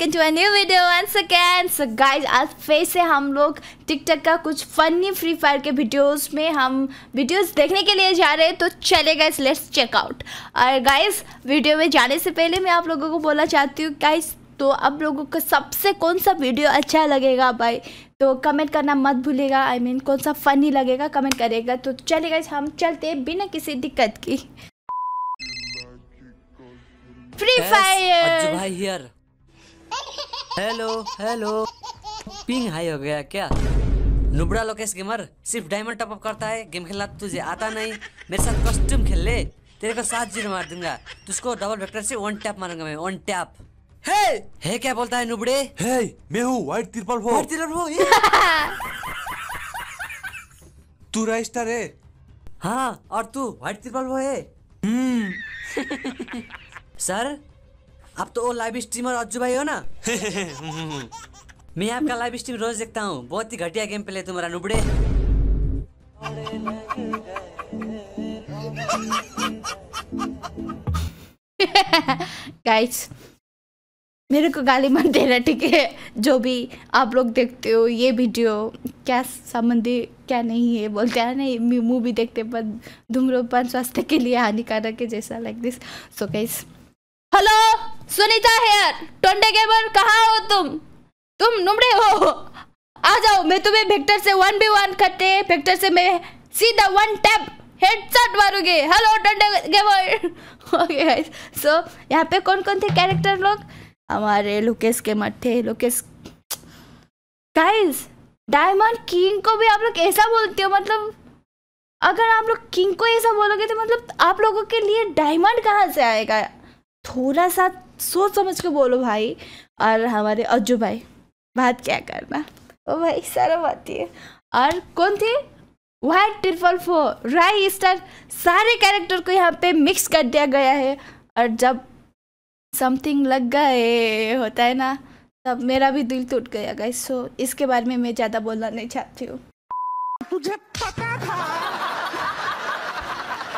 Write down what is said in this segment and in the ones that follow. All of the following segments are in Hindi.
Welcome to a new video once again so guys आज फिर से हम लोग टिकटॉक का कुछ फनी फ्री फायर के वीडियोस में हम वीडियोस देखने के लिए जा रहे हैं तो चले गाइस लेट्स चेक आउट और गाइस वीडियो में जाने से पहले मैं आप लोगों को बोलना चाहती हूँ गाइस तो आप लोगों को सबसे कौन सा वीडियो अच्छा लगेगा भाई तो कमेंट करना मत भूलेगा आई I मीन mean, कौन सा फ़नी लगेगा कमेंट करेगा तो चले गाइस हम चलते बिना किसी दिक्कत की Free Fire hello hello ping high हो गया क्या नुबड़ा लोकेश गेमर सिर्फ डायमंड टॉप अप करता है गेम खेलना तुझे आता नहीं मेरे साथ कॉस्ट्यूम खेल ले तेरे को सात जीरो मार दूंगा तुझको डबल वेक्टर से वन टैप मारूंगा मैं वन टैप हे हे क्या बोलता है नुबड़े हे मैं हूँ व्हाइट तिरपल वो व्हाइट तिरपल वो तू राइस्टर है हाँ और तू व्हाइट तिरपल वो है हम्म सर आप तो लाइव स्ट्रीमर अज्जू भाई हो ना मैं आपका लाइव स्ट्रीम रोज देखता हूँ बहुत ही घटिया गेम प्ले तुम्हारा नुबड़े गाइस मेरे को गाली मत देना ठीक है जो भी आप लोग देखते हो ये वीडियो क्या संबंधी क्या नहीं है बोलते हैं नहीं मूवी देखते पर धूम्रपान स्वास्थ्य के लिए हानिकारक है जैसा like this so guys hello Sunita here टोंडे गेमर कहाँ हो तुम तुम नुमड़े हो आ जाओ मैं तुम्हें वेक्टर से वन बी वन करते वेक्टर से मैं सीधा वन टैप हेडशॉट मारूंगी हेलो टोंडे गेमर ओके गाइस सो यहाँ पे कौन कौन थे कैरेक्टर लोग हमारे लुकेश के मत थे लुकेश गाइस डायमंड किंग को भी आप लोग ऐसा बोलते हो मतलब अगर आप लोग किंग को ऐसा बोलोगे तो मतलब आप लोगों के लिए डायमंड कहाँ से आएगा थोड़ा सा सोच समझ के बोलो भाई और हमारे अज्जू भाई बात क्या करना ओ भाई सारा बात ये और कौन थे वाइट ट्रिपल फोर राई स्टार सारे कैरेक्टर को यहाँ पे मिक्स कर दिया गया है और जब समथिंग लग गए होता है ना तब मेरा भी दिल टूट गया गए सो इसके बारे में मैं ज़्यादा बोलना नहीं चाहती हूँ तुझे पता था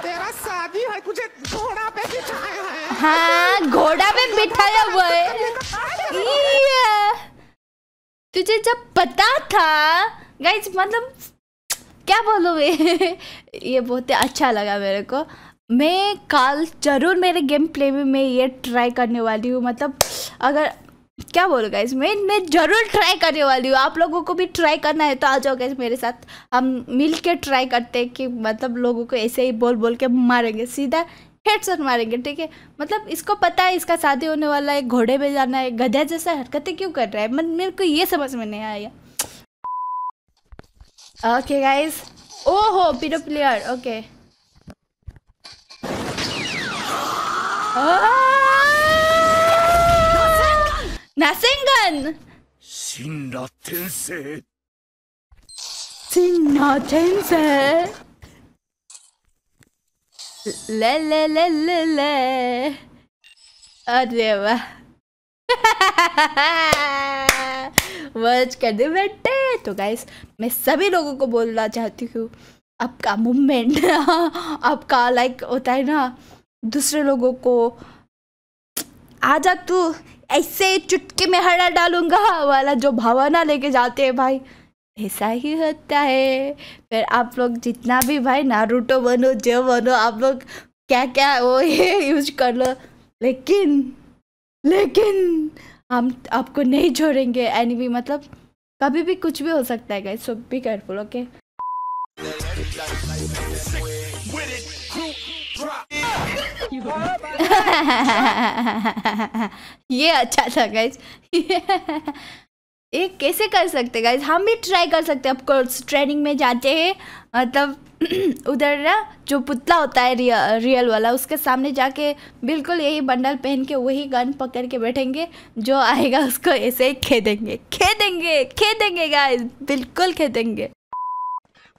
तेरा शादी है तुझे थोड़ा पे चाहे है हाँ घोड़ा पे बिठाया हुआ है तुझे जब पता था गाइज मतलब क्या बोलो वे ये बहुत अच्छा लगा मेरे को मैं कल जरूर मेरे गेम प्ले में मैं ये ट्राई करने वाली हूँ मतलब अगर क्या बोलो गाइज मैं मैं ज़रूर ट्राई करने वाली हूँ आप लोगों को भी ट्राई करना है तो आ जाओ गाइज मेरे साथ हम मिल के ट्राई करते हैं कि मतलब लोगों को ऐसे ही बोल बोल के मारेंगे सीधा हेडसर मारेंगे ठीक है मतलब इसको पता है इसका शादी होने वाला है घोड़े पे जाना है गधा जैसा हरकतें क्यों कर रहा है मतलब मेरे को ये समझ में नहीं आया ओके गाइस हो पीरो प्लेयर ओके नासिंगन शिन्ना ले ले ले ले ले अरे वाह मर्ज कर दे बेटे तो गाइस मैं सभी लोगों को बोलना चाहती हूँ आपका मूवमेंट आपका लाइक होता है ना दूसरे लोगों को जा तू ऐसे चुटके में हरा डालूंगा वाला जो भावना लेके जाते हैं भाई ऐसा ही होता है फिर आप लोग जितना भी भाई नारूटो बनो जो बनो आप लोग क्या क्या वो ये यूज कर लो लेकिन लेकिन हम आपको नहीं छोड़ेंगे एनी भी मतलब कभी भी कुछ भी हो सकता है guys so be careful okay ये अच्छा था गाइस ये कैसे कर सकते गाइज हम भी ट्राई कर सकते हैं ऑफकोर्स ट्रेनिंग में जाते हैं मतलब उधर ना जो पुतला होता है रियल रियल वाला उसके सामने जाके बिल्कुल यही बंडल पहन के वही गन पकड़ के बैठेंगे जो आएगा उसको ऐसे ही खेदेंगे खेदेंगे खेदेंगे गाइज बिल्कुल खेदेंगे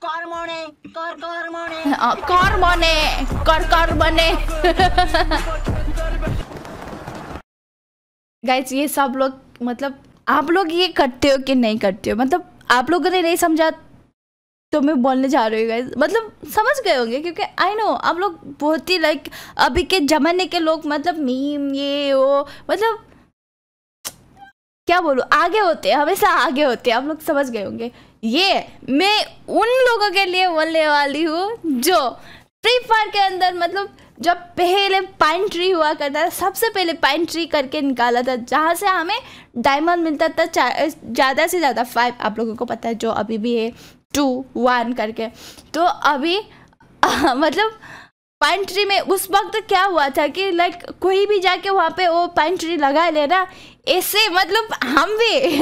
कौर कॉर कॉर्मोने कौर कॉर गाइज ये सब लोग मतलब आप लोग ये करते हो कि नहीं करते हो मतलब आप लोगों ने नहीं समझा तो मैं बोलने जा रही हूँ मतलब समझ गए होंगे क्योंकि आई नो आप लोग बहुत ही लाइक अभी के ज़माने के लोग मतलब मीम ये वो मतलब क्या बोलूँ आगे होते हैं हमेशा आगे होते हैं आप लोग समझ गए होंगे ये मैं उन लोगों के लिए बोलने वाली हूँ जो फ्री फायर के अंदर मतलब जब पहले पाइन ट्री हुआ करता था सबसे पहले पाइन ट्री करके निकाला था जहाँ से हमें डायमंड मिलता था ज़्यादा से ज़्यादा फाइव आप लोगों को पता है जो अभी भी है टू वन करके तो अभी आ, मतलब पाइन ट्री में उस वक्त क्या हुआ था कि लाइक कोई भी जाके वहाँ पे वो पाइन ट्री लगा लेना इससे मतलब हम भी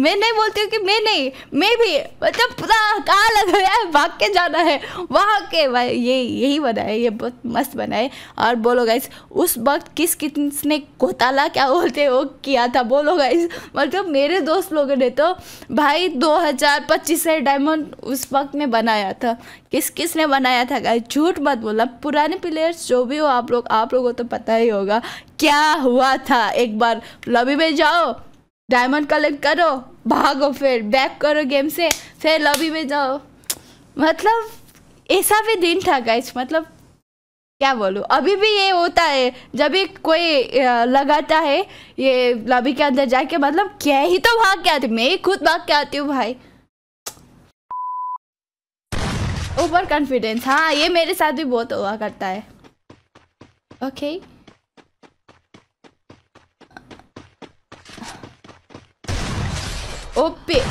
मैं नहीं बोलती हूँ कि मैं नहीं मैं भी मतलब पूरा कहाँ लग गया है भाग के जाना है वहाँ के भाई ये यही बना है ये बहुत मस्त बना है और बोलो गाइस उस वक्त किस किसने घोटाला क्या बोलते वो किया था बोलो गाइस मतलब मेरे दोस्त लोगों ने तो भाई 2025 से डायमंड उस वक्त में बनाया था किस किस ने बनाया था गाइस झूठ मत बोला पुराने प्लेयर्स जो भी हो आप लोग आप लोगों को तो पता ही होगा क्या हुआ था एक बार लॉबी में जाओ डायमंड कलेक्ट करो भागो फिर बैक करो गेम से फिर लॉबी में जाओ मतलब ऐसा भी दिन था गाइस मतलब क्या बोलूँ अभी भी ये होता है जब भी कोई लगाता है ये लॉबी के अंदर जाके मतलब क्या ही तो भाग के आती मैं ही खुद भाग के आती हूँ भाई ओवर कॉन्फिडेंस हाँ ये मेरे साथ भी बहुत हुआ करता है ओके okay. Opi.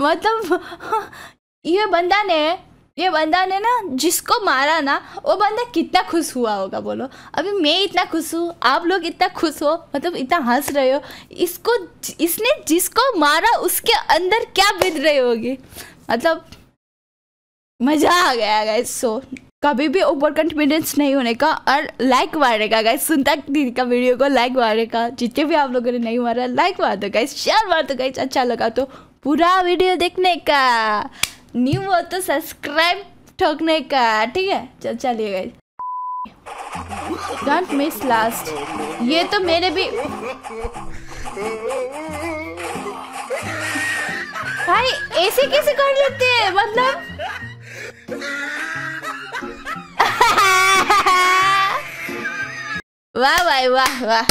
मतलब ये बंदा ने ये बंदा ने ना जिसको मारा ना वो बंदा कितना खुश हुआ होगा बोलो अभी मैं इतना खुश हूँ आप लोग इतना खुश हो मतलब इतना हंस रहे हो इसको इसने जिसको मारा उसके अंदर क्या बिद रही होगी मतलब मज़ा आ गया सो कभी भी ओवर कॉन्फिडेंस नहीं होने का और लाइक मारने का गाइस सुनता दीदी का वीडियो को लाइक मारने का जितने भी आप लोगों ने नहीं मारा लाइक मार दो गाइस शेयर मार दो गाइस अच्छा लगा तो पूरा वीडियो देखने का न्यू हो तो सब्सक्राइब ठोकने का ठीक है चल चलिए गाइस डोंट मिस लास्ट ये तो मेरे भी भाई ऐसे कैसे कर लेते हैं मतलब वाह वाह वाह वाह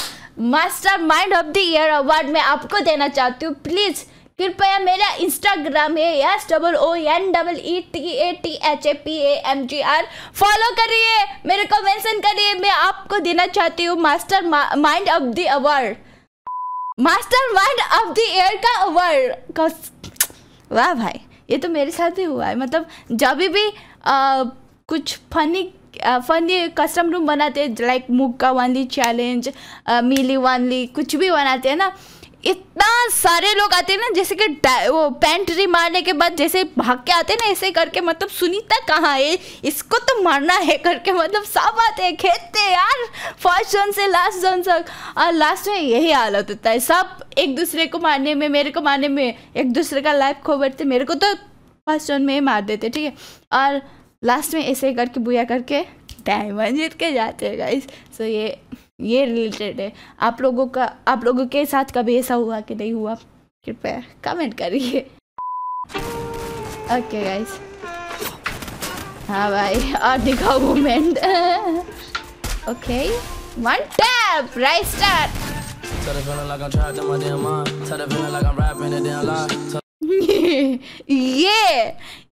mastermind of the year award मैं आपको देना चाहती हूँ प्लीज़ कृपया मेरा इंस्टाग्राम है S double O N double E T A T H A P A M G R follow करिए मेरे को मेंशन करिए मैं आपको देना चाहती हूँ mastermind of the award mastermind of the year का अवार्ड वाह भाई ये तो मेरे साथ ही हुआ है मतलब जब भी आ, कुछ फनी फनी कस्टम रूम बनाते हैं लाइक मुक्का वाली चैलेंज मिली वाली कुछ भी बनाते हैं ना इतना सारे लोग आते हैं ना जैसे कि वो पेंट्री मारने के बाद जैसे भाग के आते हैं ना ऐसे करके मतलब सुनीता कहाँ है इसको तो मारना है करके मतलब सब आते हैं खेलते हैं यार फर्स्ट जोन से लास्ट जोन तक और लास्ट में यही हालत होता है सब एक दूसरे को मारने में मेरे को मारने में एक दूसरे का लाइफ खो बैठते मेरे को तो फर्स्ट जोन में ही मार देते ठीक है और लास्ट में ऐसे करके बुया करके डायमंड जीत के जाते हैं गाइस सो ये ये रिलेटेड है आप लोगों का आप लोगों के साथ कभी ऐसा हुआ कि नहीं हुआ कृपया कमेंट करिए ओके गाइस हाँ भाई और दिखाओ moment okay one tap right start ये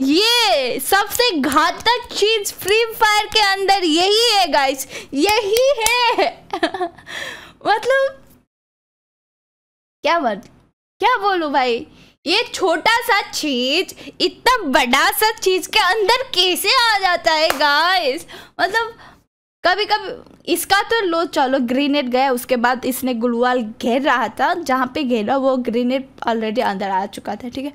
ये सबसे घातक चीज फ्री फायर के अंदर यही है गाइस यही है मतलब क्या बात क्या बोलू भाई ये छोटा सा चीज इतना बड़ा सा चीज के अंदर कैसे आ जाता है गाइस मतलब कभी कभी इसका तो लो चलो ग्रेनेड गया उसके बाद इसने गुलवाल घेर रहा था जहाँ पे घेरा वो ग्रेनेड ऑलरेडी अंदर आ चुका था ठीक है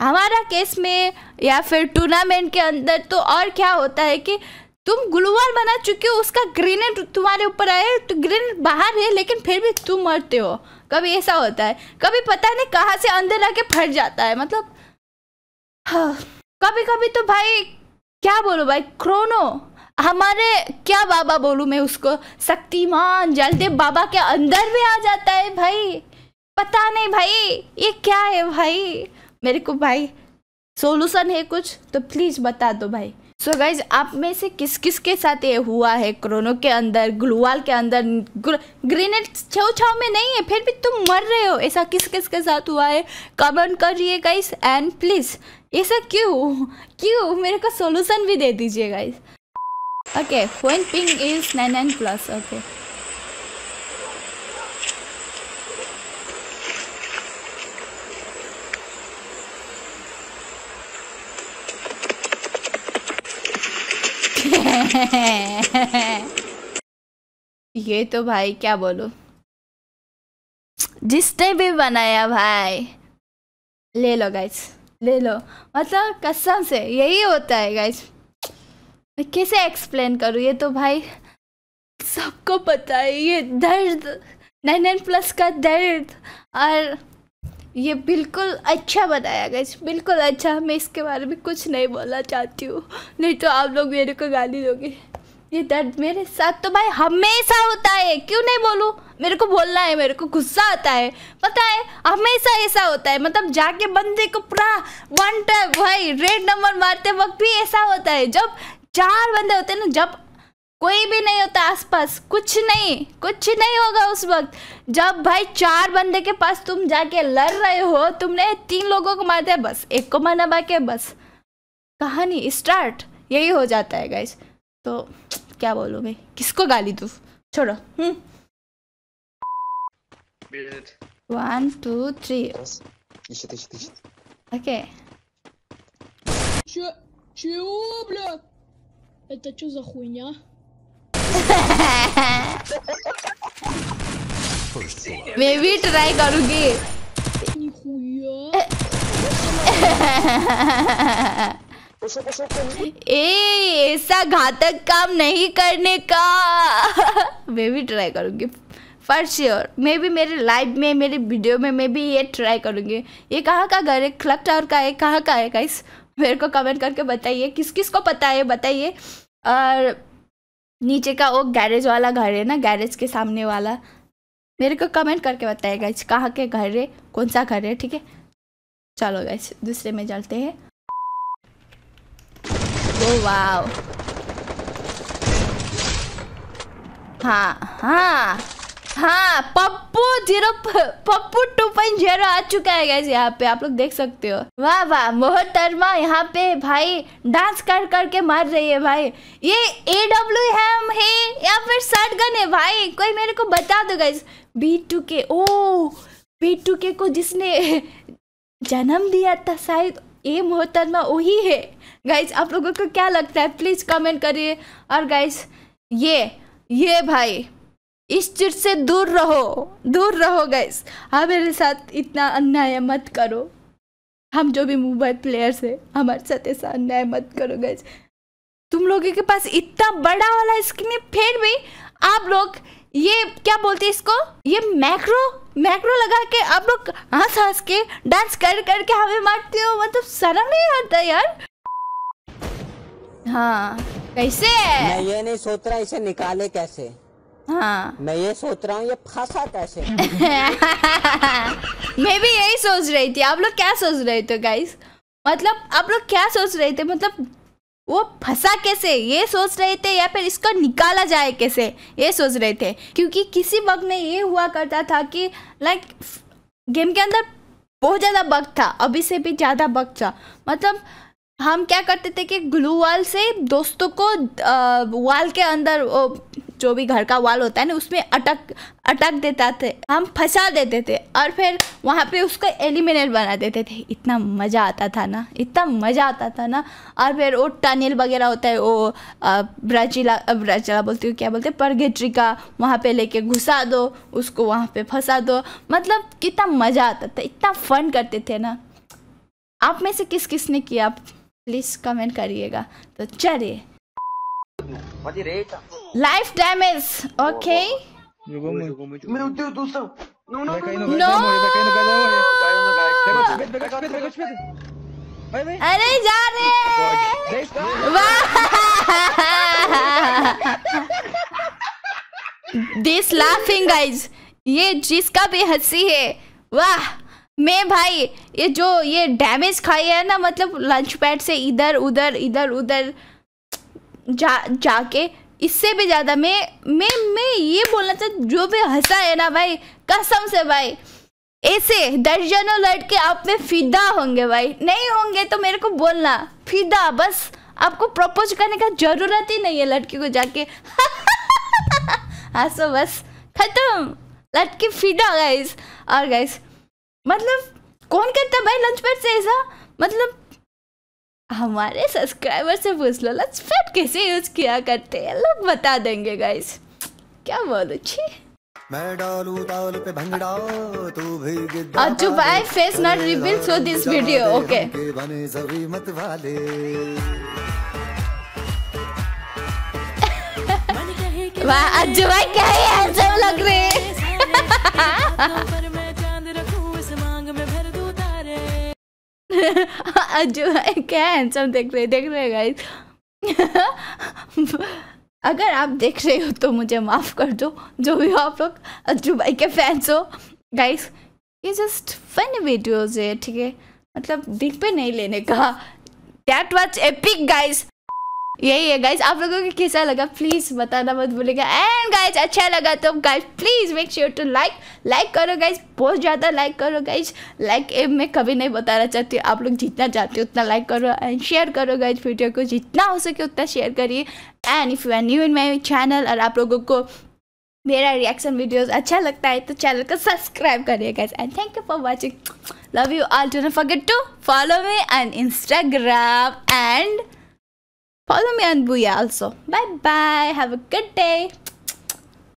हमारा केस में या फिर टूर्नामेंट के अंदर तो और क्या होता है कि तुम ग्लूवाल बना चुके हो उसका ग्रेनेड तुम्हारे ऊपर आए तो ग्रेनेड बाहर है लेकिन फिर भी तुम मरते हो कभी ऐसा होता है कभी पता नहीं कहाँ से अंदर आके फट जाता है मतलब हाँ कभी कभी तो भाई क्या बोलो भाई क्रोनो हमारे क्या बाबा बोलूँ मैं उसको शक्तिमान जलदेव बाबा के अंदर भी आ जाता है भाई पता नहीं भाई ये क्या है भाई मेरे को भाई सोल्यूशन है कुछ तो प्लीज़ बता दो भाई सो so गाइज आप में से किस किस के साथ ये हुआ है क्रोनो के अंदर ग्लूवाल के अंदर ग्रेनेड छो छाव में नहीं है फिर भी तुम मर रहे हो ऐसा किस किस के साथ हुआ है कमेंट करिए गाइज एंड प्लीज़ ऐसा क्यों क्यों मेरे को सोल्यूशन भी दे दीजिए guys okay point ping is nine nine plus okay ये तो भाई क्या बोलो जिसने भी बनाया भाई ले लो गाइस ले लो मतलब कसम से यही होता है गाइस मैं कैसे एक्सप्लेन करूँ ये तो भाई सबको पता है ये दर्द नाइन नाइन प्लस का दर्द और ये बिल्कुल अच्छा बताया गया बिल्कुल अच्छा मैं इसके बारे में कुछ नहीं बोलना चाहती हूँ नहीं तो आप लोग मेरे को गाली दोगे ये दर्द मेरे साथ तो भाई हमेशा होता है क्यों नहीं बोलूँ मेरे को बोलना है मेरे को गुस्सा आता है पता है हमेशा ऐसा होता है मतलब जाके बंदे को पूरा वन टाइम भाई रेड नंबर मारते वक्त भी ऐसा होता है जब चार बंदे होते हैं ना जब कोई भी नहीं होता आसपास कुछ नहीं कुछ नहीं होगा उस वक्त जब भाई चार बंदे के पास तुम जाके लड़ रहे हो तुमने तीन लोगों को मार दिया बस एक को मारना बाकी है बस कहानी स्टार्ट यही हो जाता है गाइस तो क्या मैं किसको गाली दूँ छोड़ो वन टू थ्री ओके Чё? Чего, бля? Это что за хуйня? मैं भी ट्राई करूंगी ए ऐसा घातक काम नहीं करने का मैं भी ट्राई करूंगी फॉर श्योर मे भी मेरे लाइव में मेरे वीडियो में मैं भी ये ट्राई करूंगी ये कहाँ का घर है क्लक टावर का है कहाँ का है गाइस मेरे को कमेंट करके बताइए किस किस को पता है बताइए और नीचे का वो गैरेज वाला घर है ना गैरेज के सामने वाला मेरे को कमेंट करके बताएगा इस कहाँ के घर है कौन सा घर है ठीक है चलो गए दूसरे में चलते हैं ओ oh, वाह हाँ हाँ हाँ Pappu zero Pappu two point zero आ चुका है गैस यहाँ पे आप लोग देख सकते हो वाह वाह मोहतरमा यहाँ पे भाई डांस कर करके मार रही है भाई ये ए डब्ल्यू एम है या फिर शर्ट है भाई कोई मेरे को बता दो गैस बी टू के ओ बी टू के को जिसने जन्म दिया था शायद ये मोहतरमा वही है गाइज आप लोगों को क्या लगता है प्लीज़ कमेंट करिए और गाइज ये ये भाई इस चीज से दूर रहो दूर रहो गैस हाँ मेरे साथ इतना अन्याय मत करो हम जो भी मोबाइल प्लेयर्स है हमारे साथ ऐसा अन्याय मत करो गैस तुम लोगों के पास इतना बड़ा वाला स्क्रीन है फिर भी आप लोग ये क्या बोलते हैं इसको ये मैक्रो मैक्रो लगा के आप लोग हंस हंस के डांस कर कर के हमें मारते हो मतलब शर्म नहीं आता यार हाँ कैसे मैं ये नहीं सोच रहा इसे निकाले कैसे हाँ मैं ये सोच रहा हूँ ये फंसा कैसे मैं भी यही सोच रही थी आप लोग क्या सोच रहे थे गाइस मतलब आप लोग क्या सोच रहे थे मतलब वो फंसा कैसे ये सोच रहे थे या फिर इसको निकाला जाए कैसे ये सोच रहे थे क्योंकि किसी बग में ये हुआ करता था कि लाइक गेम के अंदर बहुत ज़्यादा बग था अभी से भी ज़्यादा बग था मतलब हम क्या करते थे कि ग्लू वाल से दोस्तों को आ, वाल के अंदर जो भी घर का वाल होता है ना उसमें अटक अटक देता थे हम फंसा देते थे और फिर वहाँ पे उसका एलिमिनेट बना देते थे इतना मज़ा आता था ना इतना मज़ा आता था ना और फिर वो टनल वगैरह होता है वो ब्राजीला ब्राजीला बोलती हूँ क्या बोलते हैं परगेट्री का वहाँ पे लेके घुसा दो उसको वहाँ पे फंसा दो मतलब कितना मज़ा आता था इतना फन करते थे ना आप में से किस किस ने किया प्लीज़ कमेंट करिएगा तो चलिए Life damage. Okay. Meu Deus do céu. Não, não, vai cair, não. Vai cair no gás, vai cair no gás. Vai cair no gás. Pega o espelho, pega o espelho. Vai, vai. अरे जा रहे वाह दिस लाफिंग गाइज ये जिसका भी हंसी है वाह मैं भाई ये जो ये डैमेज खाई है ना मतलब लंच पैड से इधर उधर इधर उधर जा जाके इससे भी ज़्यादा मैं मैं मैं ये बोलना चाहती जो भी हंसा है ना भाई कसम से भाई ऐसे दर्जनों लड़के आप में फिदा होंगे भाई नहीं होंगे तो मेरे को बोलना फिदा बस आपको प्रपोज करने का जरूरत ही नहीं है लड़की को जाके हाँ सो बस खत्म लड़की फिदा गाइस और गाइस मतलब कौन करता भाई लंच पैड से ऐसा मतलब हमारे सब्सक्राइबर से पूछ लो लचपट कैसे यूज किया करते हैं लोग बता देंगे गाइस क्या बोलो छी मैं डालू ताल पे भंगड़ा तू भी भाई face not reveal so this video okay बने सभी मत वाले वाह भाई क्या लग रहे जो है क्या सब देख रहे देख रहे गाइस अगर आप देख रहे हो तो मुझे माफ़ कर दो जो भी आप लोग अज्जू भाई के फैंस हो गाइस ये जस्ट फन वीडियोज है ठीक है मतलब दिल पे नहीं लेने का दैट वॉज एपिक गाइस यही है गाइज आप लोगों को कैसा लगा प्लीज़ बताना मत भूलेगा एंड गाइज अच्छा लगा तो guys please make sure to like like करो गाइज बहुत ज़्यादा लाइक करो गाइज लाइक एम मैं कभी नहीं बताना चाहती हूँ आप लोग जितना चाहते हो उतना लाइक करो एंड शेयर करो गाइज वीडियो को जितना हो सके उतना शेयर करिए and if you are new in my channel और आप लोगों को मेरा रिएक्शन वीडियोज अच्छा लगता है तो चैनल को सब्सक्राइब करिए guys and thank you for watching love you all don't forget to follow me and Instagram and Follow me on Booyah also. Bye bye. Have a good day.